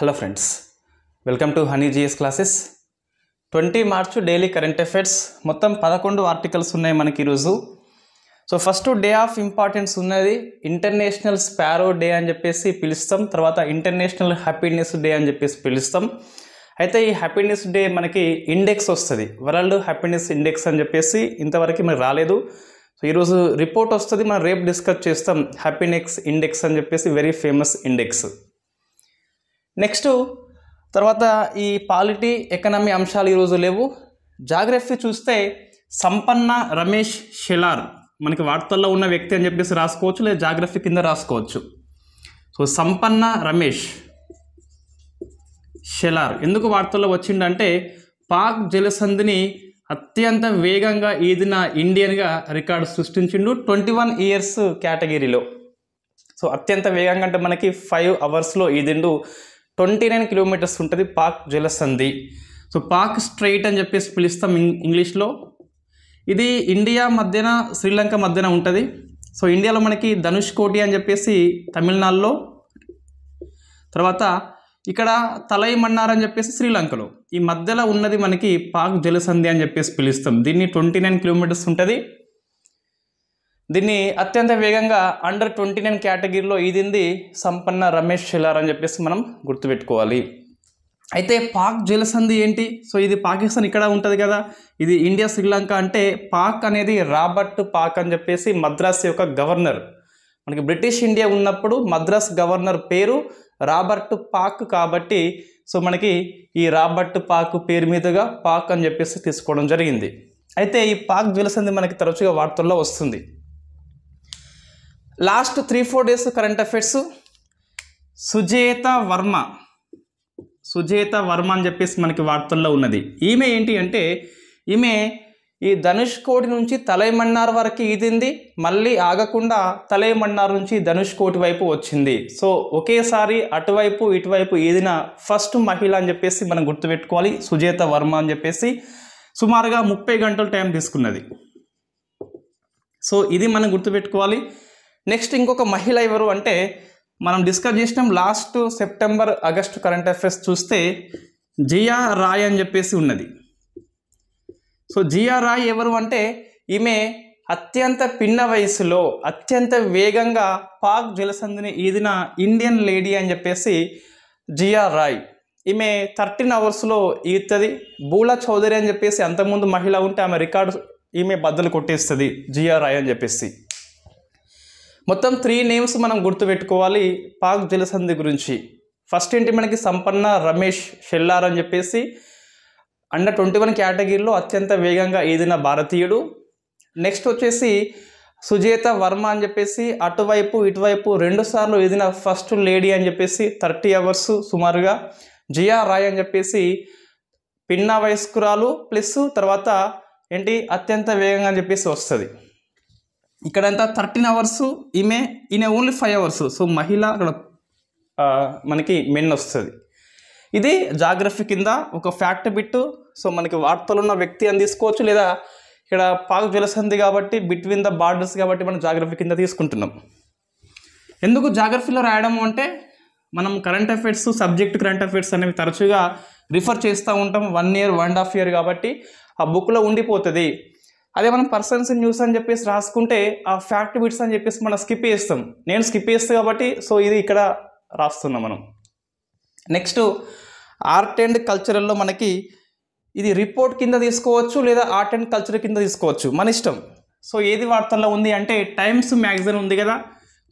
hello friends welcome to honey GS classes twenty March daily current affairs మొత్తం పదకొండు articles ఉన్నాయి మనకి ఈరోజు so first day of importance ఉన్నది ఇంటర్నేషనల్ స్పారో డే అని చెప్పేసి పిలుస్తాం తర్వాత ఇంటర్నేషనల్ హ్యాపీనెస్ డే అని చెప్పేసి పిలుస్తాం అయితే ఈ హ్యాపీనెస్ డే మనకి ఇండెక్స్ వస్తుంది వరల్డ్ హ్యాపీనెస్ ఇండెక్స్ అని చెప్పేసి ఇంతవరకు మనకి రాలేదు సో ఈరోజు రిపోర్ట్ వస్తుంది మనం రేపు డిస్కస్ చేస్తాం హ్యాపీనెక్స్ ఇండెక్స్ అని చెప్పేసి వెరీ ఫేమస్ ఇండెక్స్ నెక్స్ట్ తర్వాత ఈ పాలిటీ ఎకనామీ అంశాలు ఈరోజు లేవు జాగ్రఫీ చూస్తే సంపన్న రమేష్ షెలార్ మనకి వార్తల్లో ఉన్న వ్యక్తి అని చెప్పేసి రాసుకోవచ్చు లేదా జాగ్రఫీ కింద రాసుకోవచ్చు సో సంపన్న రమేష్ షెలార్ ఎందుకు వార్తల్లో వచ్చిండంటే పాక్ జలసంధిని అత్యంత వేగంగా ఈదిన ఇండియన్గా రికార్డు సృష్టించిండు ట్వంటీ వన్ ఇయర్స్ కేటగిరీలో సో అత్యంత వేగంగా అంటే మనకి ఫైవ్ అవర్స్లో ఈదిండు ట్వంటీ నైన్ కిలోమీటర్స్ ఉంటుంది పాక్ జలసంధి సో పాక్ స్ట్రైట్ అని చెప్పేసి పిలుస్తాం ఇంగ్లీష్లో ఇది ఇండియా మధ్యన శ్రీలంక మధ్యన ఉంటుంది సో ఇండియాలో మనకి ధనుష్ కోటి అని చెప్పేసి తమిళనాడులో తర్వాత ఇక్కడ తలై మన్నార్ అని చెప్పేసి శ్రీలంకలో ఈ మధ్యలో ఉన్నది మనకి పాక్ జలసంధి అని చెప్పేసి పిలుస్తాం దీన్ని ట్వంటీ నైన్ కిలోమీటర్స్ ఉంటుంది దీన్ని అత్యంత వేగంగా అండర్ ట్వంటీ నైన్ కేటగిరీలో ఈదింది సంపన్న రమేష్ షెలార్ అని చెప్పేసి మనం గుర్తుపెట్టుకోవాలి అయితే పాక్ జలసంధి ఏంటి సో ఇది పాకిస్తాన్ ఇక్కడ ఉంటుంది కదా ఇది ఇండియా శ్రీలంక అంటే పాక్ అనేది రాబర్ట్ పాక్ అని చెప్పేసి మద్రాస్ యొక్క గవర్నర్ మనకి బ్రిటిష్ ఇండియా ఉన్నప్పుడు మద్రాస్ గవర్నర్ పేరు రాబర్ట్ పాక్ కాబట్టి సో మనకి ఈ రాబర్ట్ పాక్ పేరు మీదుగా పాక్ అని చెప్పేసి తీసుకోవడం జరిగింది అయితే ఈ పాక్ జలసంధి మనకి తరచుగా వార్తల్లో వస్తుంది last three four days current affairs Sujeta Varma Sujeta Varma అని చెప్పేసి మనకి వార్తల్లో ఉన్నది ఈమె ఏంటి అంటే ఈమె ఈ ధనుష్ కోటి నుంచి తలైమన్నార్ వరకు ఈదింది మళ్ళీ ఆగకుండా తలైమన్నార్ నుంచి ధనుష్ కోటి వైపు వచ్చింది సో ఒకేసారి అటువైపు ఇటువైపు ఈదిన ఫస్ట్ మహిళ అని చెప్పేసి మనం గుర్తుపెట్టుకోవాలి సుజేత వర్మ అని చెప్పేసి సుమారుగా ముప్పై గంటల టైం తీసుకున్నది సో ఇది మనం గుర్తుపెట్టుకోవాలి నెక్స్ట్ ఇంకొక మహిళ ఎవరు అంటే మనం డిస్కస్ చేసినాం last September August current affairs చూస్తే జియా రాయ్ అని చెప్పేసి ఉన్నది సో జియా రాయ్ ఎవరు అంటే ఈమె అత్యంత పిన్న వయసులో అత్యంత వేగంగా పాక్ జలసంధిని ఈదిన ఇండియన్ లేడీ అని చెప్పేసి జియా రాయ్ ఈమె థర్టీన్ అవర్స్లో ఈతుంది బూలా చౌదరి అని చెప్పేసి అంతకుముందు మహిళ ఉంటే ఆమె రికార్డు ఈమె బద్దలు కొట్టేస్తుంది జియా రాయ్ అని చెప్పేసి మొత్తం త్రీ నేమ్స్ మనం గుర్తుపెట్టుకోవాలి పాక్ జలసంధి గురించి ఫస్ట్ ఏంటి మనకి సంపన్న రమేష్ షెల్లార్ అని చెప్పేసి అండర్ ట్వంటీ వన్ కేటగిరీలో అత్యంత వేగంగా ఏదిన భారతీయుడు నెక్స్ట్ వచ్చేసి సుజేత వర్మ అని చెప్పేసి అటువైపు ఇటువైపు రెండుసార్లు ఏదిన ఫస్ట్ లేడీ అని చెప్పేసి థర్టీ అవర్స్ సుమారుగా జియా రాయ్ అని చెప్పేసి పిన్న వయస్కురాలు ప్లస్ తర్వాత ఏంటి అత్యంత వేగంగా అని చెప్పేసి వస్తుంది ఇక్కడంతా థర్టీన్ అవర్స్ ఈమె ఈయన ఓన్లీ ఫైవ్ అవర్స్ సో మహిళ అక్కడ మనకి మెన్ వస్తుంది ఇది జాగ్రఫీ కింద ఒక ఫ్యాక్ట్ బిట్టు సో మనకి వార్తలు ఉన్న వ్యక్తి అని తీసుకోవచ్చు లేదా ఇక్కడ పాక్ జలసంధి కాబట్టి బిట్వీన్ ద బార్డర్స్ కాబట్టి మనం జాగ్రఫీ కింద తీసుకుంటున్నాం ఎందుకు జాగ్రఫీలో రాయడం అంటే మనం current affairs subject current affairs అనేవి తరచుగా రిఫర్ చేస్తూ ఉంటాం one year one and half year కాబట్టి ఆ బుక్లో ఉండిపోతుంది అదే మనం పర్సన్స్ న్యూస్ అని చెప్పేసి రాసుకుంటే ఆ ఫ్యాక్ట్ బిట్స్ అని చెప్పేసి మనం స్కిప్ చేస్తాం నేను స్కిప్ చేస్తాను కాబట్టి సో ఇది ఇక్కడ రాస్తున్నాం మనం నెక్స్ట్ ఆర్ట్ అండ్ కల్చరల్లో మనకి ఇది రిపోర్ట్ కింద తీసుకోవచ్చు లేదా ఆర్ట్ అండ్ కల్చర్ కింద తీసుకోవచ్చు మన ఇష్టం సో ఏది వార్తల్లో ఉంది అంటే టైమ్స్ మ్యాగజైన్ ఉంది కదా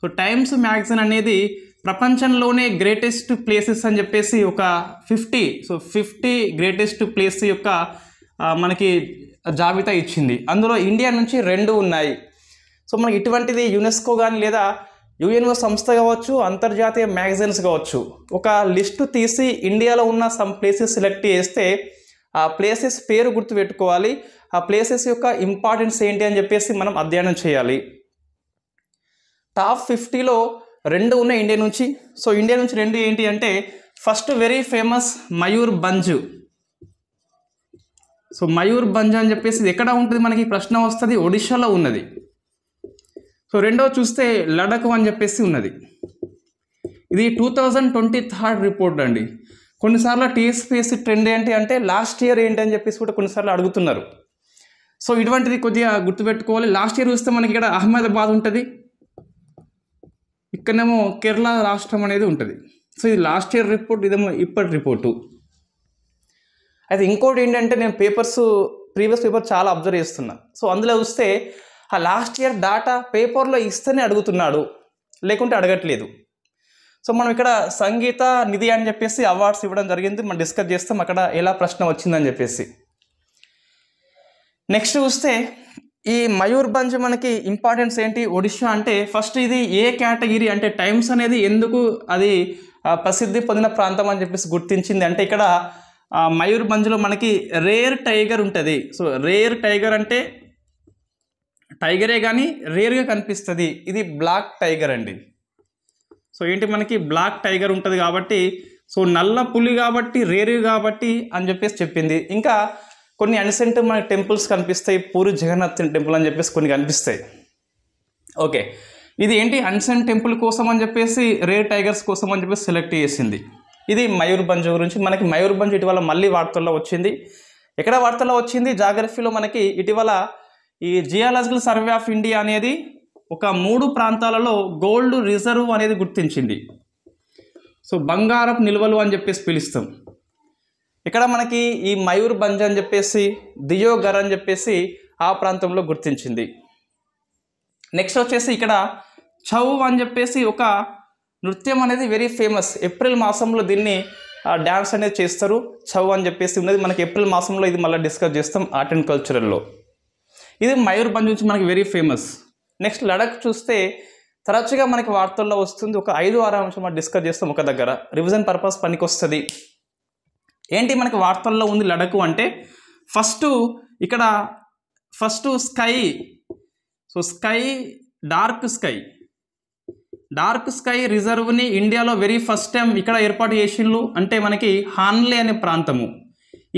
సో టైమ్స్ మ్యాగజైన్ అనేది ప్రపంచంలోనే గ్రేటెస్ట్ ప్లేసెస్ అని చెప్పేసి ఒక fifty so fifty greatest place యొక్క మనకి జాబితా ఇచ్చింది అందులో ఇండియా నుంచి రెండు ఉన్నాయి సో మనకి ఇటువంటిది యునెస్కో కానీ లేదా యుఎన్ఓ సంస్థ కావచ్చు అంతర్జాతీయ మ్యాగజైన్స్ కావచ్చు ఒక లిస్టు తీసి ఇండియాలో ఉన్న సమ్ ప్లేసెస్ సెలెక్ట్ చేస్తే ఆ ప్లేసెస్ పేరు గుర్తు పెట్టుకోవాలి ఆ ప్లేసెస్ యొక్క ఇంపార్టెన్స్ ఏంటి అని చెప్పేసి మనం అధ్యయనం చేయాలి టాప్ ఫిఫ్టీలో రెండు ఉన్నాయి ఇండియా నుంచి సో ఇండియా నుంచి రెండు ఏంటి అంటే first very famous Mayur Bhanj so Mayur అని చెప్పేసి ఎక్కడ ఉంటుంది మనకి ప్రశ్న వస్తుంది ఒడిషాలో ఉన్నది సో రెండో చూస్తే లడక్ అని చెప్పేసి ఉన్నది ఇది two thousand twenty third report అండి కొన్నిసార్లు టీఎస్పీఎస్సీ ట్రెండ్ ఏంటి అంటే లాస్ట్ ఇయర్ ఏంటి అని చెప్పేసి కూడా కొన్నిసార్లు అడుగుతున్నారు సో ఇటువంటిది కొద్దిగా గుర్తుపెట్టుకోవాలి లాస్ట్ ఇయర్ చూస్తే మనకి ఇక్కడ అహ్మదాబాద్ ఉంటుంది ఇక్కడనేమో కేరళ రాష్ట్రం అనేది ఉంటుంది సో ఇది లాస్ట్ ఇయర్ రిపోర్ట్ ఇదేమో ఇప్పటి రిపోర్టు అయితే ఇంకోటి ఏంటంటే నేను పేపర్స్ ప్రీవియస్ పేపర్ చాలా అబ్జర్వ్ చేస్తున్నా సో అందులో చూస్తే ఆ లాస్ట్ ఇయర్ డాటా పేపర్లో ఇస్తేనే అడుగుతున్నాడు లేకుంటే అడగట్లేదు సో మనం ఇక్కడ సంగీత నిధి అని చెప్పేసి అవార్డ్స్ ఇవ్వడం జరిగింది మనం డిస్కస్ చేస్తాం అక్కడ ఎలా ప్రశ్న వచ్చిందని చెప్పేసి నెక్స్ట్ చూస్తే ఈ మయూర్భంజ్ మనకి ఇంపార్టెన్స్ ఏంటి ఒడిషా అంటే ఫస్ట్ ఇది ఏ కేటగిరీ అంటే టైమ్స్ అనేది ఎందుకు అది ప్రసిద్ధి పొందిన ప్రాంతం అని చెప్పేసి గుర్తించింది అంటే ఇక్కడ ఆ మయూర్భంజ్లో మనకి రేర్ టైగర్ ఉంటుంది సో రేర్ టైగర్ అంటే టైగరే కానీ రేర్గా కనిపిస్తుంది ఇది బ్లాక్ టైగర్ అండి సో ఏంటి మనకి బ్లాక్ టైగర్ ఉంటుంది కాబట్టి సో నల్ల పులి కాబట్టి రేర్ కాబట్టి అని చెప్పేసి చెప్పింది ఇంకా కొన్ని అన్సెంట్ మన టెంపుల్స్ కనిపిస్తాయి పూరి జగన్నాథ్ టెంపుల్ అని చెప్పేసి కొన్ని కనిపిస్తాయి ఓకే ఇది ఏంటి అన్సెంట్ టెంపుల్ కోసం అని చెప్పేసి రేర్ టైగర్స్ కోసం అని చెప్పేసి సెలెక్ట్ చేసింది ఇది మయూర్భంజ్ గురించి మనకి మయూర్భంజ్ ఇటీవల మళ్ళీ వార్తల్లో వచ్చింది ఎక్కడ వార్తల్లో వచ్చింది జాగ్రఫీలో మనకి ఇటీవల ఈ జియాలజికల్ సర్వే ఆఫ్ ఇండియా అనేది ఒక మూడు ప్రాంతాలలో గోల్డ్ రిజర్వ్ అనేది గుర్తించింది సో బంగారపు నిల్వలు అని చెప్పేసి పిలుస్తాం ఇక్కడ మనకి ఈ మయూర్భంజ్ అని చెప్పేసి దియోగర్ అని చెప్పేసి ఆ ప్రాంతంలో గుర్తించింది నెక్స్ట్ వచ్చేసి ఇక్కడ చౌ అని చెప్పేసి ఒక నృత్యం అనేది వెరీ ఫేమస్ ఏప్రిల్ మాసంలో దీన్ని డ్యాన్స్ అనేది చేస్తారు చవ్ అని చెప్పేసి ఉన్నది మనకి ఏప్రిల్ మాసంలో ఇది మళ్ళీ డిస్కస్ చేస్తాం ఆర్ట్ అండ్ కల్చరల్లో ఇది మయూర్భంజ్ నుంచి మనకి వెరీ ఫేమస్ నెక్స్ట్ లడక్ చూస్తే తరచుగా మనకి వార్తల్లో వస్తుంది ఒక ఐదు వారం అంశం మనం డిస్కస్ చేస్తాం ఒక దగ్గర రివిజన్ పర్పస్ పనికి వస్తుంది ఏంటి మనకి వార్తల్లో ఉంది లడకు అంటే ఫస్ట్ ఇక్కడ first sky so sky dark sky dark sky రిజర్వ్ని ఇండియాలో వెరీ ఫస్ట్ టైం ఇక్కడ ఏర్పాటు చేసిండ్లు అంటే మనకి హాన్లే అనే ప్రాంతము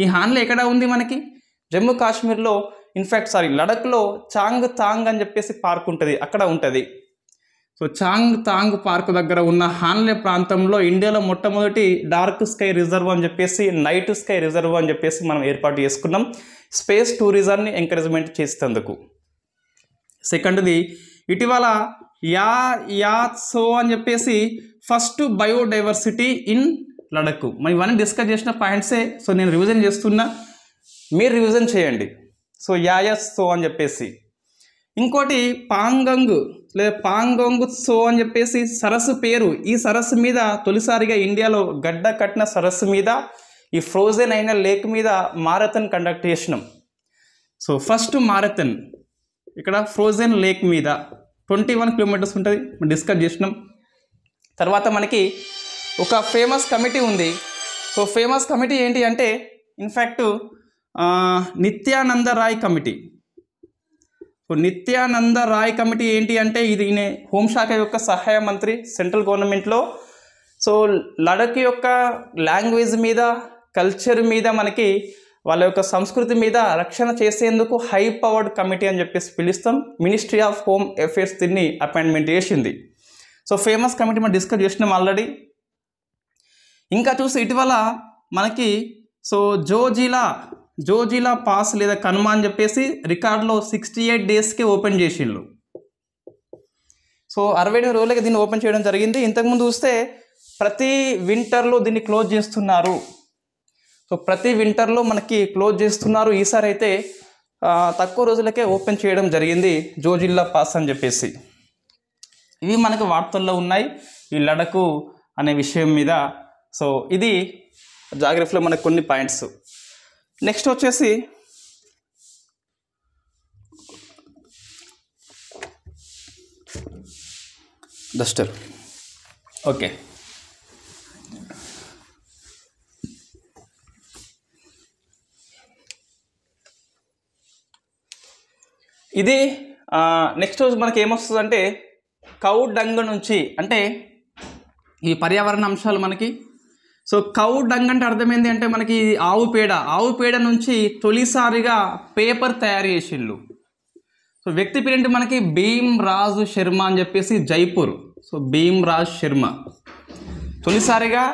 ఈ హాన్లే ఎక్కడ ఉంది మనకి జమ్మూ కాశ్మీర్లో ఇన్ఫ్యాక్ట్ సారీ లడఖ్లో చాంగ్ తాంగ్ అని చెప్పేసి పార్క్ ఉంటుంది అక్కడ ఉంటుంది సో చాంగ్ తాంగ్ పార్క్ దగ్గర ఉన్న హాన్లే ప్రాంతంలో ఇండియాలో మొట్టమొదటి డార్క్ స్కై రిజర్వ్ అని చెప్పేసి నైట్ స్కై రిజర్వ్ అని చెప్పేసి మనం ఏర్పాటు చేసుకున్నాం స్పేస్ టూరిజాన్ని ఎంకరేజ్మెంట్ చేసేందుకు సెకండ్ది ఇటీవల యా యా సో అని చెప్పేసి ఫస్ట్ బయోడైవర్సిటీ ఇన్ లడక్ మరి ఇవన్నీ డిస్కస్ చేసిన పాయింట్సే సో నేను రివిజన్ చేస్తున్నా మీరు రివిజన్ చేయండి సో యా యా సో అని చెప్పేసి ఇంకోటి పాంగంగ్ లేదా పాంగంగ్ సో అని చెప్పేసి సరస్సు పేరు ఈ సరస్సు మీద తొలిసారిగా ఇండియాలో గడ్డ కట్టిన సరస్సు మీద ఈ ఫ్రోజన్ అయిన లేక్ మీద మారథన్ కండక్ట్ చేసినాం సో ఫస్ట్ మారథన్ ఇక్కడ ఫ్రోజన్ లేక్ మీద ట్వంటీ వన్ కిలోమీటర్స్ ఉంటుంది డిస్కస్ చేసినాం తర్వాత మనకి ఒక ఫేమస్ కమిటీ ఉంది సో ఫేమస్ కమిటీ ఏంటి అంటే in fact Nityananda Rai committee so Nityananda Rai committee ఏంటి అంటే ఇది ఈయన హోంశాఖ యొక్క సహాయ మంత్రి సెంట్రల్ గవర్నమెంట్లో సో లడక్ యొక్క లాంగ్వేజ్ మీద కల్చర్ మీద మనకి వాళ్ళ యొక్క సంస్కృతి మీద రక్షణ చేసేందుకు హై పవర్డ్ కమిటీ అని చెప్పేసి పిలుస్తాం మినిస్ట్రీ ఆఫ్ హోమ్ అఫేర్స్ దీన్ని అపాయింట్మెంట్ చేసింది సో ఫేమస్ కమిటీ మనం డిస్కస్ చేసినాం ఆల్రెడీ ఇంకా చూసి ఇటీవల మనకి సో జోజిలా జోజిలా పాస్ లేదా కనుమ అని చెప్పేసి రికార్డులో సిక్స్టీ ఎయిట్ డేస్కి ఓపెన్ చేసిళ్ళు సో అరవై ఎనిమిది రోజులకి దీన్ని ఓపెన్ చేయడం జరిగింది ఇంతకుముందు చూస్తే ప్రతి వింటర్లో దీన్ని క్లోజ్ చేస్తున్నారు సో ప్రతి వింటర్లో మనకి క్లోజ్ చేస్తున్నారు ఈసారి అయితే తక్కువ రోజులకే ఓపెన్ చేయడం జరిగింది జోజిల్లా పాస్ అని చెప్పేసి ఇవి మనకు వార్తల్లో ఉన్నాయి ఈ లడకు అనే విషయం మీద సో ఇది జాగ్రఫీలో మనకు కొన్ని పాయింట్స్ నెక్స్ట్ వచ్చేసి డస్టర్ ఓకే ఇది నెక్స్ట్ రోజు మనకి ఏమొస్తుంది అంటే కౌ నుంచి అంటే ఈ పర్యావరణ అంశాలు మనకి సో కౌ డంగ్ అంటే అర్థమైంది అంటే మనకి ఆవు పేడ ఆవు పేడ నుంచి తొలిసారిగా పేపర్ తయారు చేసిండు సో వ్యక్తి పేరేంటి మనకి భీమ్ రాజు శర్మ అని చెప్పేసి జైపూర్ సో భీమ్ రాజ్ శర్మ తొలిసారిగా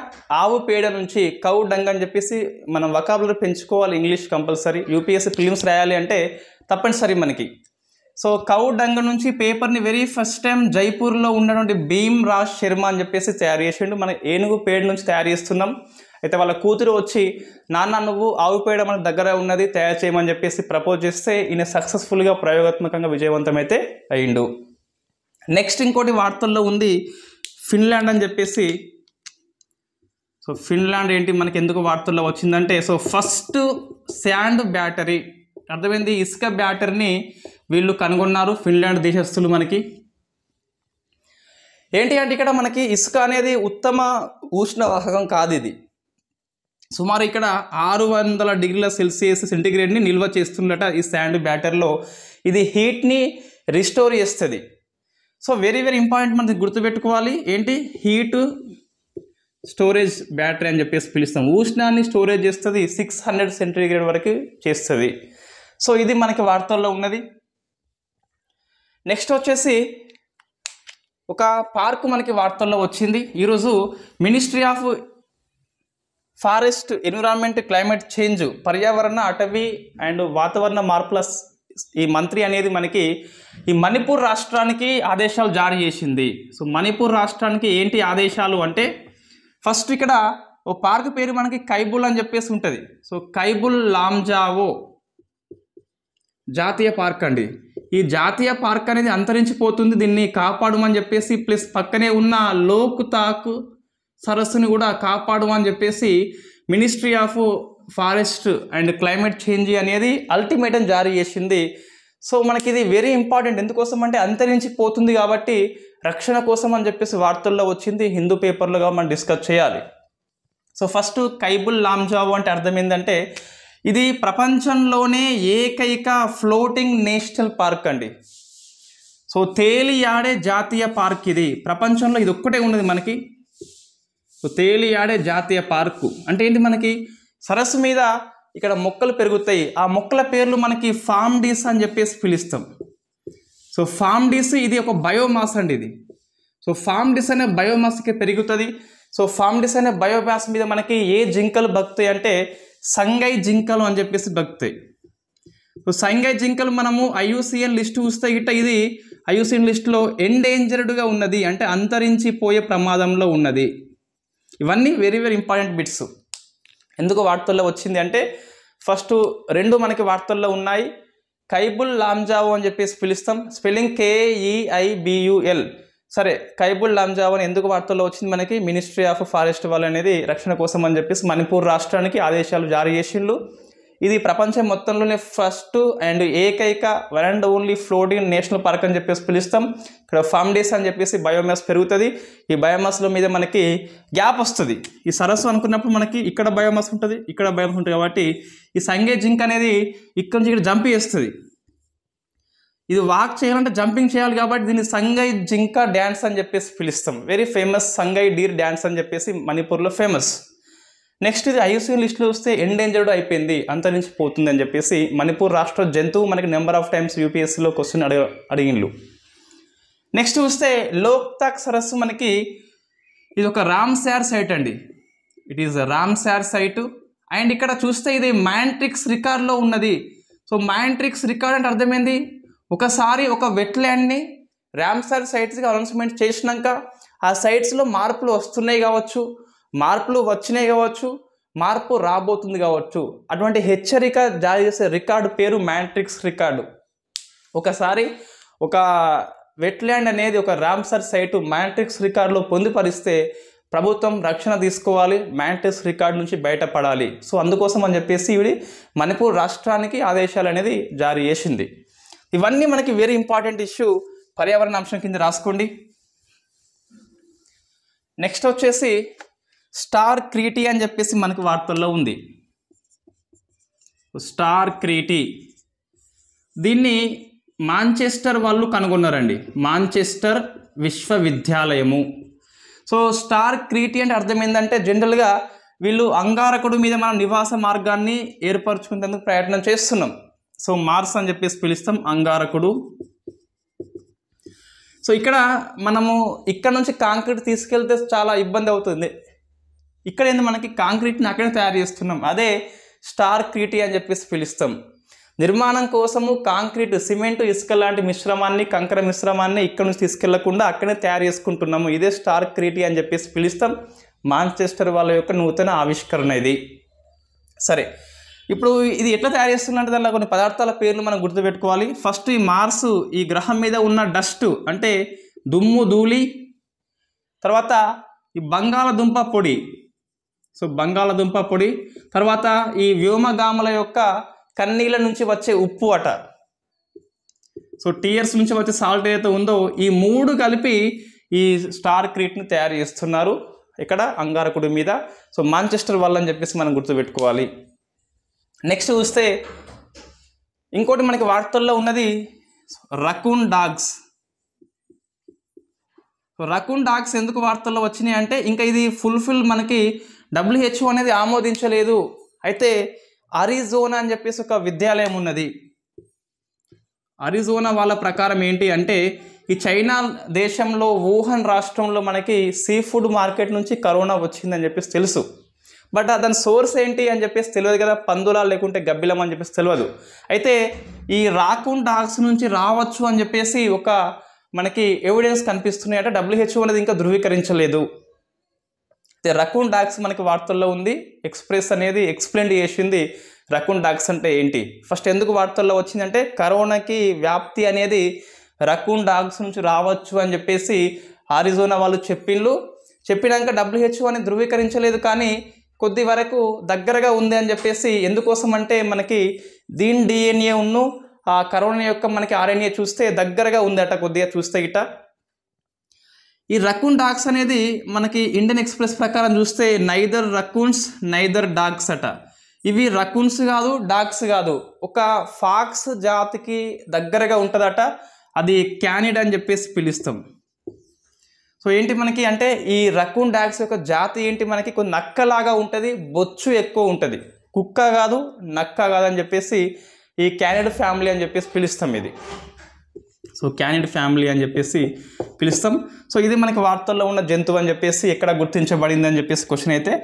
ఆవు పేడ నుంచి కౌ అని చెప్పేసి మనం వకాబులర్ పెంచుకోవాలి ఇంగ్లీష్ కంపల్సరీ యూపీఎస్సీ ఫిలిమ్స్ రాయాలి అంటే తప్పనిసరి మనకి సో కౌ డంగ నుంచి పేపర్ని వెరీ ఫస్ట్ టైం జైపూర్లో ఉన్నటువంటి భీమ్ రాజ్ శర్మ అని చెప్పేసి తయారు చేసిండు మన ఏనుగు పేడ నుంచి తయారు చేస్తున్నాం అయితే వాళ్ళ కూతురు వచ్చి నాన్న నువ్వు ఆవు పేడ మన దగ్గర ఉన్నది తయారు చేయమని చెప్పేసి ప్రపోజ్ చేస్తే ఈయన సక్సెస్ఫుల్గా ప్రయోగాత్మకంగా విజయవంతమైతే అయిండు నెక్స్ట్ ఇంకోటి వార్తల్లో ఉంది ఫిన్లాండ్ అని చెప్పేసి సో ఫిన్లాండ్ ఏంటి మనకి ఎందుకు వార్తల్లో వచ్చిందంటే సో ఫస్ట్ శాండ్ బ్యాటరీ అర్థమైంది ఇసుక బ్యాటర్ని వీళ్ళు కనుగొన్నారు ఫిన్లాండ్ దేశస్తులు మనకి ఏంటి అంటే ఇక్కడ మనకి ఇసుక అనేది ఉత్తమ ఉష్ణవాహకం కాదు ఇది సుమారు ఇక్కడ ఆరు వందల డిగ్రీల సెల్సియస్ సెంటిగ్రేడ్ని నిల్వ చేస్తుందట ఈ శాండ్ బ్యాటర్లో ఇది హీట్ని రిస్టోర్ చేస్తుంది సో వెరీ వెరీ ఇంపార్టెంట్ మనకి గుర్తుపెట్టుకోవాలి ఏంటి హీటు స్టోరేజ్ బ్యాటరీ అని చెప్పేసి పిలుస్తాం ఉష్ణాన్ని స్టోరేజ్ చేస్తుంది సిక్స్ హండ్రెడ్ సెంటిగ్రేడ్ వరకు చేస్తుంది సో ఇది మనకి వార్తల్లో ఉన్నది నెక్స్ట్ వచ్చేసి ఒక పార్క్ మనకి వార్తల్లో వచ్చింది ఈరోజు ministry of forest environment climate change పర్యావరణ అటవీ అండ్ వాతావరణ మార్పుల ఈ మంత్రి అనేది మనకి ఈ మణిపూర్ రాష్ట్రానికి ఆదేశాలు జారీ చేసింది సో మణిపూర్ రాష్ట్రానికి ఏంటి ఆదేశాలు అంటే ఫస్ట్ ఇక్కడ ఓ పార్క్ పేరు మనకి కైబుల్ అని చెప్పేసి ఉంటుంది సో కైబుల్ లాంజావో జాతీయ పార్క్ అండి ఈ జాతీయ పార్క్ అనేది అంతరించిపోతుంది దీన్ని కాపాడమని చెప్పేసి ప్లస్ పక్కనే ఉన్న లోకుతాకు సరస్సుని కూడా కాపాడమని చెప్పేసి ministry of forest and climate change అనేది అల్టిమేటం జారీ చేసింది సో మనకి ఇది వెరీ ఇంపార్టెంట్ ఎందుకోసం అంటే అంతరించిపోతుంది కాబట్టి రక్షణ కోసం అని చెప్పేసి వార్తల్లో వచ్చింది హిందూ పేపర్లుగా మనం డిస్కస్ చేయాలి సో ఫస్ట్ కైబుల్ లాంజావు అంటే అర్థం ఏంటంటే ఇది ప్రపంచంలోనే ఏకైక ఫ్లోటింగ్ నేషనల్ పార్క్ అండి సో తేలియాడే జాతీయ పార్క్ ఇది ప్రపంచంలో ఇది ఒక్కటే ఉన్నది మనకి సో తేలియాడే జాతీయ పార్కు అంటే ఏంటి మనకి సరస్సు మీద ఇక్కడ మొక్కలు పెరుగుతాయి ఆ మొక్కల పేర్లు మనకి ఫామ్ డీస్ అని చెప్పేసి పిలుస్తాం సో ఫామ్ డీస్ ఇది ఒక బయోమాస్ అండి ఇది సో ఫామ్ డిస్ అనే బయోమాస్కి పెరుగుతుంది సో ఫామ్ డిస్ అనే బయోమాస్ మీద మనకి ఏ జింకలు బతుతాయి అంటే సంగై జింకలు అని చెప్పేసి భక్తి సంఘై జింకలు మనము ఐయుసిఎన్ లిస్ట్ చూస్తే గిట్ట ఇది ఐయుసిఎన్ లిస్టులో ఎండేంజర్డ్గా ఉన్నది అంటే అంతరించిపోయే ప్రమాదంలో ఉన్నది ఇవన్నీ వెరీ వెరీ ఇంపార్టెంట్ బిట్స్ ఎందుకు వార్తల్లో వచ్చింది అంటే ఫస్ట్ రెండు మనకి వార్తల్లో ఉన్నాయి కైబుల్ లాంజావు అని చెప్పేసి పిలుస్తాం స్పెల్లింగ్ కేఈఐబియుఎల్ సరే కైబుల్ అని ఎందుకు వార్తల్లో వచ్చింది మనకి మినిస్ట్రీ ఆఫ్ ఫారెస్ట్ వాళ్ళు అనేది రక్షణ కోసం అని చెప్పేసి మణిపూర్ రాష్ట్రానికి ఆదేశాలు జారీ చేసిండ్రు ఇది ప్రపంచం మొత్తంలోనే ఫస్ట్ అండ్ ఏకైక one and only floating national park అని చెప్పేసి పిలుస్తాం ఇక్కడ ఫామ్ డేస్ అని చెప్పేసి బయోమాస్ పెరుగుతుంది ఈ బయోమాస్లో మీద మనకి గ్యాప్ వస్తుంది ఈ సరస్సు అనుకున్నప్పుడు మనకి ఇక్కడ బయోమాస్ ఉంటుంది ఇక్కడ బయోమాస్ ఉంటుంది కాబట్టి ఈ సంగే జింక్ అనేది ఇక్కడ నుంచి ఇక్కడ జంప్ చేస్తుంది ఇది వాక్ చేయాలంటే జంపింగ్ చేయాలి కాబట్టి దీన్ని సంగై జింక డ్యాన్స్ అని చెప్పేసి పిలుస్తాం very famous Sangai deer dance అని చెప్పేసి మణిపూర్లో ఫేమస్ నెక్స్ట్ ఇది ఐయుసీ లిస్ట్లో వస్తే ఎండేంజర్డ్ అయిపోయింది అంత నుంచి పోతుంది అని చెప్పేసి మణిపూర్ రాష్ట్ర జంతువు మనకి నెంబర్ ఆఫ్ టైమ్స్ యూపీఎస్సీలో క్వశ్చన్ అడిగ అడిగిండ్లు నెక్స్ట్ చూస్తే లోక్తాక్ సరస్సు మనకి ఇది ఒక రామ్సార్ సైట్ అండి it is Ramsar site and ఇక్కడ చూస్తే ఇది మ్యాంట్రిక్స్ రికార్డ్లో ఉన్నది సో మ్యాంట్రిక్స్ రికార్డ్ అంటే అర్థమైంది ఒకసారి ఒక వెట్ ల్యాండ్ని ర్యామ్సార్ సైట్స్కి అనౌన్స్మెంట్ చేసినాక ఆ సైట్స్లో మార్పులు వస్తున్నాయి కావచ్చు మార్పులు వచ్చినాయి కావచ్చు మార్పు రాబోతుంది కావచ్చు అటువంటి హెచ్చరిక జారీ చేసే రికార్డు పేరు మ్యాట్రిక్స్ రికార్డు ఒకసారి ఒక వెట్ల్యాండ్ అనేది ఒక ర్యామ్సార్ సైటు మ్యాట్రిక్స్ రికార్డులో పొందుపరిస్తే ప్రభుత్వం రక్షణ తీసుకోవాలి మ్యాట్రిక్స్ రికార్డు నుంచి బయటపడాలి సో అందుకోసం అని చెప్పేసి ఇవి మణిపూర్ రాష్ట్రానికి ఆదేశాలు అనేది జారీ చేసింది ఇవన్నీ మనకి వెరీ ఇంపార్టెంట్ ఇష్యూ పర్యావరణ అంశం కింద రాసుకోండి నెక్స్ట్ వచ్చేసి స్టార్ క్రీటీ అని చెప్పేసి మనకి వార్తల్లో ఉంది స్టార్ క్రీటీ దీన్ని మాంచెస్టర్ వాళ్ళు కనుగొన్నారండి మాంచెస్టర్ విశ్వవిద్యాలయము సో స్టార్ క్రీటీ అంటే అర్థం ఏంటంటే జనరల్గా వీళ్ళు అంగారకుడు మీద మనం నివాస మార్గాన్ని ఏర్పరచుకునేందుకు ప్రయత్నం చేస్తున్నాం సో మార్స్ అని చెప్పేసి పిలుస్తాం అంగారకుడు సో ఇక్కడ మనము ఇక్కడ నుంచి కాంక్రీట్ తీసుకెళ్తే చాలా ఇబ్బంది అవుతుంది ఇక్కడ ఏంది మనకి కాంక్రీట్ని అక్కడే తయారు చేస్తున్నాం అదే స్టార్ క్రీటీ అని చెప్పేసి పిలుస్తాం నిర్మాణం కోసము కాంక్రీట్ సిమెంట్ ఇసుక లాంటి మిశ్రమాన్ని కంకర మిశ్రమాన్ని ఇక్కడ నుంచి తీసుకెళ్లకుండా అక్కడే తయారు చేసుకుంటున్నాము ఇదే స్టార్ క్రీటీ అని చెప్పేసి పిలుస్తాం మాంచెస్టర్ వాళ్ళ యొక్క నూతన ఆవిష్కరణ ఇది సరే ఇప్పుడు ఇది ఎట్లా తయారు చేస్తున్నట్టు దానిలో కొన్ని పదార్థాల పేర్లు మనం గుర్తుపెట్టుకోవాలి ఫస్ట్ ఈ మార్స్ ఈ గ్రహం మీద ఉన్న డస్ట్ అంటే దుమ్ము ధూళి తర్వాత ఈ బంగాళదుంప పొడి సో బంగాళదుంప పొడి తర్వాత ఈ వ్యోమగాముల యొక్క కన్నీళ్ళ నుంచి వచ్చే ఉప్పు అట సో టీయర్స్ నుంచి వచ్చే సాల్ట్ ఏదైతే ఉందో ఈ మూడు కలిపి ఈ స్టార్ క్రీట్ని తయారు చేస్తున్నారు ఇక్కడ అంగారకుడి మీద సో మాంచెస్టర్ వల్ల అని చెప్పేసి మనం గుర్తుపెట్టుకోవాలి నెక్స్ట్ చూస్తే ఇంకోటి మనకి వార్తల్లో ఉన్నది రకూన్ డాగ్స్ రకూన్ డాగ్స్ ఎందుకు వార్తల్లో వచ్చినాయి అంటే ఇంకా ఇది ఫుల్ఫిల్ మనకి డబ్ల్యూహెచ్ఓ అనేది ఆమోదించలేదు అయితే అరిజోనా అని చెప్పేసి ఒక విద్యాలయం ఉన్నది అరిజోనా వాళ్ళ ప్రకారం ఏంటి అంటే ఈ చైనా దేశంలో వూహన్ రాష్ట్రంలో మనకి సీ ఫుడ్ మార్కెట్ నుంచి కరోనా వచ్చిందని చెప్పేసి తెలుసు బట్ దాని సోర్స్ ఏంటి అని చెప్పేసి తెలియదు కదా పందులా లేకుంటే గబ్బిలం అని చెప్పేసి తెలియదు అయితే ఈ రాకుండా డాగ్స్ నుంచి రావచ్చు అని చెప్పేసి ఒక మనకి ఎవిడెన్స్ కనిపిస్తున్నాయి అంటే డబ్ల్యూహెచ్ఓ అనేది ఇంకా ధృవీకరించలేదు రకూన్ డాగ్స్ మనకి వార్తల్లో ఉంది ఎక్స్ప్రెస్ అనేది ఎక్స్ప్లెయిన్ చేసింది రకూన్ డాగ్స్ అంటే ఏంటి ఫస్ట్ ఎందుకు వార్తల్లో వచ్చిందంటే కరోనాకి వ్యాప్తి అనేది రకూన్ డాగ్స్ నుంచి రావచ్చు అని చెప్పేసి ఆరిజోనా వాళ్ళు చెప్పిండ్లు చెప్పినాక డబ్ల్యూహెచ్ఓ అని ధృవీకరించలేదు కానీ కొద్ది వరకు దగ్గరగా ఉంది అని చెప్పేసి ఎందుకోసం అంటే మనకి దీని డిఎన్ఏ ఉన్ను ఆ కరోనా యొక్క మనకి ఆర్ఎన్ఏ చూస్తే దగ్గరగా ఉందట కొద్దిగా చూస్తే ఇట ఈ రకూన్ డాగ్స్ అనేది మనకి ఇండియన్ ఎక్స్ప్రెస్ ప్రకారం చూస్తే నైదర్ రకూన్స్ నైదర్ డాగ్స్ అట ఇవి రకూన్స్ కాదు డాగ్స్ కాదు ఒక ఫాక్స్ జాతికి దగ్గరగా ఉంటుందట అది క్యానిడ్ అని చెప్పేసి పిలుస్తాం సో ఏంటి మనకి అంటే ఈ రకూన్ డాగ్స్ యొక్క జాతి ఏంటి మనకి కొన్ని నక్కలాగా ఉంటుంది బొచ్చు ఎక్కువ ఉంటుంది కుక్క కాదు నక్క కాదు అని చెప్పేసి ఈ క్యానెడ్ ఫ్యామిలీ అని చెప్పేసి పిలుస్తాం ఇది సో క్యానెడ్ ఫ్యామిలీ అని చెప్పేసి పిలుస్తాం సో ఇది మనకి వార్తల్లో ఉన్న జంతువు అని చెప్పేసి ఎక్కడ గుర్తించబడింది అని చెప్పేసి క్వశ్చన్ అయితే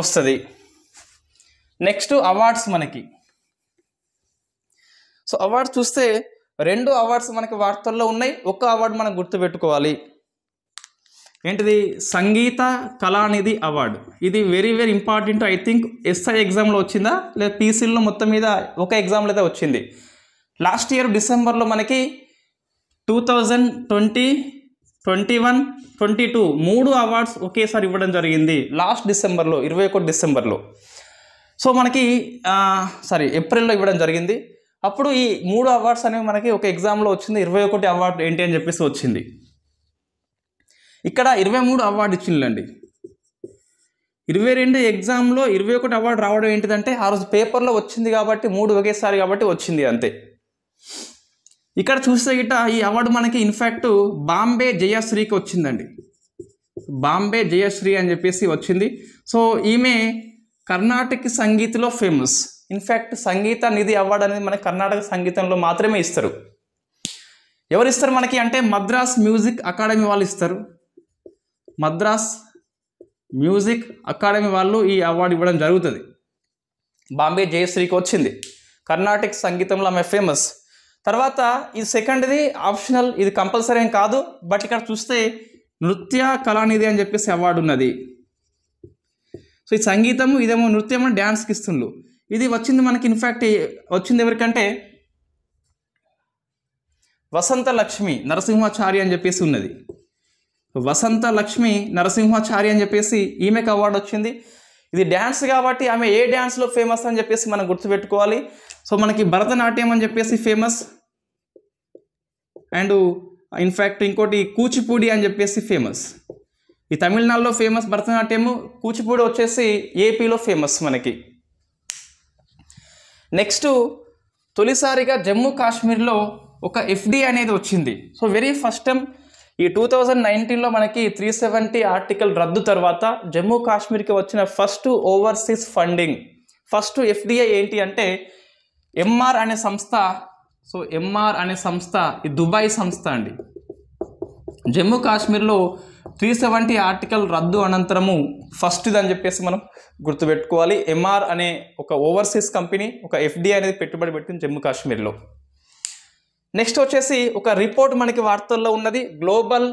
వస్తుంది నెక్స్ట్ అవార్డ్స్ మనకి సో అవార్డ్స్ చూస్తే రెండు అవార్డ్స్ మనకి వార్తల్లో ఉన్నాయి ఒక అవార్డు మనం గుర్తుపెట్టుకోవాలి ఏంటిది సంగీత కళానిధి అవార్డు ఇది very very important I think SI ఎగ్జామ్లో వచ్చిందా లేదా పీసీలో మొత్తం మీద ఒక ఎగ్జామ్లో అయితే వచ్చింది లాస్ట్ ఇయర్ డిసెంబర్లో మనకి two thousand twenty twenty one twenty two మూడు అవార్డ్స్ ఒకేసారి ఇవ్వడం జరిగింది లాస్ట్ డిసెంబర్లో ఇరవై ఒకటి డిసెంబర్లో సో మనకి సారీ ఏప్రిల్లో ఇవ్వడం జరిగింది అప్పుడు ఈ మూడు అవార్డ్స్ అనేవి మనకి ఒక ఎగ్జామ్లో వచ్చింది ఇరవై ఒకటి అవార్డు ఏంటి అని చెప్పేసి వచ్చింది ఇక్కడ ఇరవై మూడు అవార్డు ఇచ్చిందండి ఇరవై రెండు ఎగ్జామ్లో ఇరవై ఒకటి అవార్డు రావడం ఏంటిదంటే ఆ రోజు పేపర్లో వచ్చింది కాబట్టి మూడు ఒకేసారి కాబట్టి వచ్చింది అంతే ఇక్కడ చూస్తే గిట్ట ఈ అవార్డు మనకి ఇన్ఫ్యాక్ట్ బాంబే జయశ్రీకి వచ్చిందండి బాంబే జయశ్రీ అని చెప్పేసి వచ్చింది సో ఈమె కర్ణాటక సంగీతంలో famous in fact Sangeetha Nidhi award అనేది మనకి కర్ణాటక సంగీతంలో మాత్రమే ఇస్తారు ఎవరు ఇస్తారు మనకి అంటే మద్రాస్ మ్యూజిక్ అకాడమీ వాళ్ళు ఇస్తారు మద్రాస్ మ్యూజిక్ అకాడమీ వాళ్ళు ఈ అవార్డు ఇవ్వడం జరుగుతుంది బాంబే జయశ్రీకి వచ్చింది కర్ణాటక సంగీతంలో ఆమె ఫేమస్ తర్వాత ఇది సెకండ్ది ఆప్షనల్ ఇది కంపల్సరీ ఏం కాదు బట్ ఇక్కడ చూస్తే నృత్య కళానిధి అని చెప్పేసి అవార్డు ఉన్నది సో ఈ సంగీతం ఇదేమో నృత్యం అని డ్యాన్స్కి ఇస్తుండ్రు ఇది వచ్చింది మనకి ఇన్ఫ్యాక్ట్ వచ్చింది ఎవరికంటే వసంత లక్ష్మి నరసింహాచారి అని చెప్పేసి ఉన్నది వసంత లక్ష్మి నరసింహాచారి అని చెప్పేసి ఈమెకు అవార్డు వచ్చింది ఇది డ్యాన్స్ కాబట్టి ఆమె ఏ డ్యాన్స్లో ఫేమస్ అని చెప్పేసి మనం గుర్తుపెట్టుకోవాలి సో మనకి భరతనాట్యం అని చెప్పేసి ఫేమస్ అండ్ ఇన్ఫ్యాక్ట్ ఇంకోటి కూచిపూడి అని చెప్పేసి ఫేమస్ ఈ తమిళనాడులో ఫేమస్ భరతనాట్యము కూచిపూడి వచ్చేసి ఏపీలో ఫేమస్ మనకి నెక్స్ట్ తొలిసారిగా జమ్మూ కాశ్మీర్లో ఒక ఎఫ్డి అనేది వచ్చింది సో వెరీ ఫస్ట్ టైం ఈ టూ థౌజండ్ నైన్టీన్లో మనకి త్రీ సెవెంటీ ఆర్టికల్ రద్దు తర్వాత జమ్మూ కాశ్మీర్కి వచ్చిన first overseas funding first FDI ఏంటి అంటే ఎంఆర్ అనే సంస్థ సో ఎంఆర్ అనే సంస్థ ఈ దుబాయ్ సంస్థ అండి జమ్మూ కాశ్మీర్లో త్రీ సెవెంటీ ఆర్టికల్ రద్దు అనంతరము ఫస్ట్ ఇదని చెప్పేసి మనం గుర్తుపెట్టుకోవాలి ఎంఆర్ అనే ఒక ఓవర్సీస్ కంపెనీ ఒక ఎఫ్డిఐ అనేది పెట్టుబడి పెట్టింది జమ్మూ కాశ్మీర్లో నెక్స్ట్ వచ్చేసి ఒక రిపోర్ట్ మనకి వార్తల్లో ఉన్నది global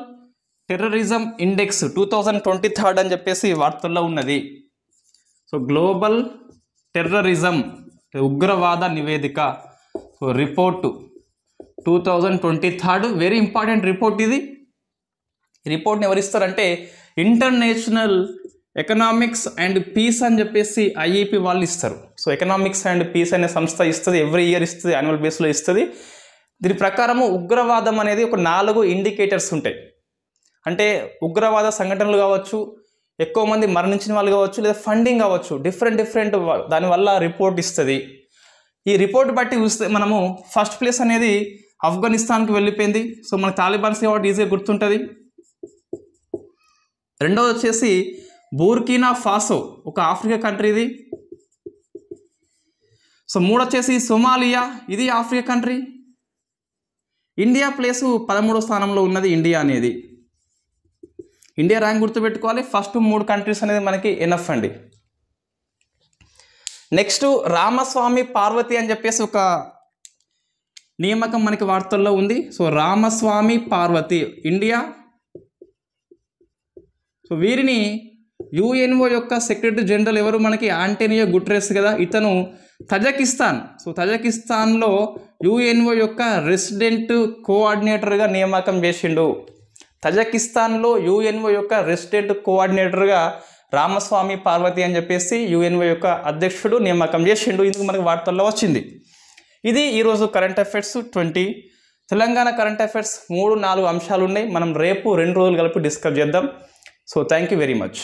terrorism index two thousand twenty third అని చెప్పేసి వార్తల్లో ఉన్నది సో గ్లోబల్ టెర్రరిజం ఉగ్రవాద నివేదిక so report two thousand twenty third very important report ఇది రిపోర్ట్ని ఎవరిస్తారంటే ఇంటర్నేషనల్ ఎకనామిక్స్ అండ్ పీస్ అని చెప్పేసి ఐఈపి వాళ్ళు ఇస్తారు సో ఎకనామిక్స్ అండ్ పీస్ అనే సంస్థ ఇస్తుంది ఎవ్రీ ఇయర్ ఇస్తుంది యాన్యువల్ బేస్లో ఇస్తుంది దీని ప్రకారము ఉగ్రవాదం అనేది ఒక నాలుగు ఇండికేటర్స్ ఉంటాయి అంటే ఉగ్రవాద సంఘటనలు కావచ్చు ఎక్కువ మంది మరణించిన వాళ్ళు కావచ్చు లేదా ఫండింగ్ కావచ్చు డిఫరెంట్ డిఫరెంట్ దానివల్ల రిపోర్ట్ ఇస్తుంది ఈ రిపోర్ట్ బట్టి చూస్తే మనము ఫస్ట్ ప్లేస్ అనేది ఆఫ్ఘనిస్తాన్కి వెళ్ళిపోయింది సో మన తాలిబాన్స్ కాబట్టి ఈజీగా గుర్తుంటుంది రెండోది వచ్చేసి బూర్కినా ఫాసో ఒక ఆఫ్రికా కంట్రీ ఇది సో మూడు వచ్చేసి సోమాలియా ఇది ఆఫ్రికా కంట్రీ ఇండియా ప్లేసు పదమూడో స్థానంలో ఉన్నది ఇండియా అనేది ఇండియా ర్యాంక్ గుర్తుపెట్టుకోవాలి ఫస్ట్ మూడు కంట్రీస్ అనేది మనకి ఎనఫ్ అండి నెక్స్ట్ రామస్వామి పార్వతి అని చెప్పేసి ఒక నియామకం మనకి వార్తల్లో ఉంది so Ramaswamy Parvathi India so వీరిని యుఎన్ఓ యొక్క సెక్రటరీ జనరల్ ఎవరు మనకి ఆంటోనియో గుట్రెస్ కదా ఇతను తజకిస్తాన్ సో తజకిస్తాన్లో యుఎన్ఓ యొక్క రెసిడెంట్ కోఆర్డినేటర్గా నియామకం చేసిండు తజకిస్తాన్లో యుఎన్ఓ యొక్క రెసిడెంట్ కోఆర్డినేటర్గా రామస్వామి పార్వతి అని చెప్పేసి యుఎన్ఓ యొక్క అధ్యక్షుడు నియామకం చేసిండు ఇందుకు మనకు వార్తల్లో వచ్చింది ఇది ఈరోజు current affairs twenty Telangana current affairs మూడు నాలుగు అంశాలు ఉన్నాయి మనం రేపు రెండు రోజులు కలిపి డిస్కస్ చేద్దాం so thank you very much